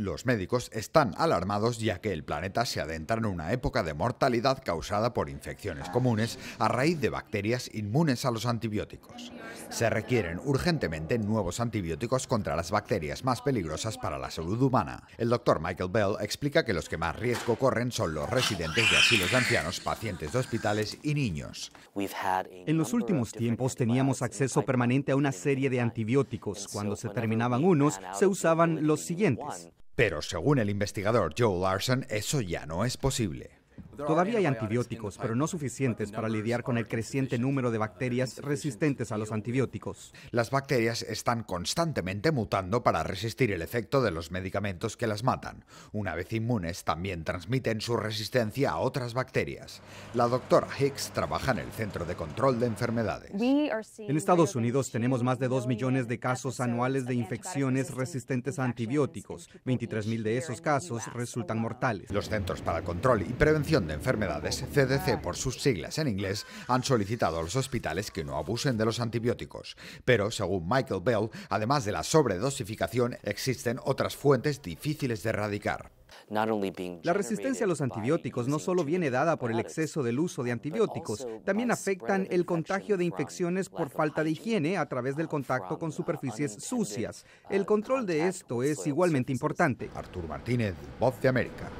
Los médicos están alarmados ya que el planeta se adentra en una época de mortalidad causada por infecciones comunes a raíz de bacterias inmunes a los antibióticos. Se requieren urgentemente nuevos antibióticos contra las bacterias más peligrosas para la salud humana. El doctor Michael Bell explica que los que más riesgo corren son los residentes de asilos de ancianos, pacientes de hospitales y niños. En los últimos tiempos teníamos acceso permanente a una serie de antibióticos. Cuando se terminaban unos, se usaban los siguientes. Pero según el investigador Joe Larson, eso ya no es posible. Todavía hay antibióticos, pero no suficientes para lidiar con el creciente número de bacterias resistentes a los antibióticos. Las bacterias están constantemente mutando para resistir el efecto de los medicamentos que las matan. Una vez inmunes, también transmiten su resistencia a otras bacterias. La doctora Hicks trabaja en el Centro de Control de Enfermedades. En Estados Unidos tenemos más de 2 millones de casos anuales de infecciones resistentes a antibióticos. 23.000 de esos casos resultan mortales. Los Centros para el Control y Prevención Enfermedades, CDC por sus siglas en inglés, han solicitado a los hospitales que no abusen de los antibióticos. Pero, según Michael Bell, además de la sobredosificación, existen otras fuentes difíciles de erradicar. La resistencia a los antibióticos no solo viene dada por el exceso del uso de antibióticos, también afectan el contagio de infecciones por falta de higiene a través del contacto con superficies sucias. Uh, el control de esto es igualmente importante. Artur Martínez, Voz de América.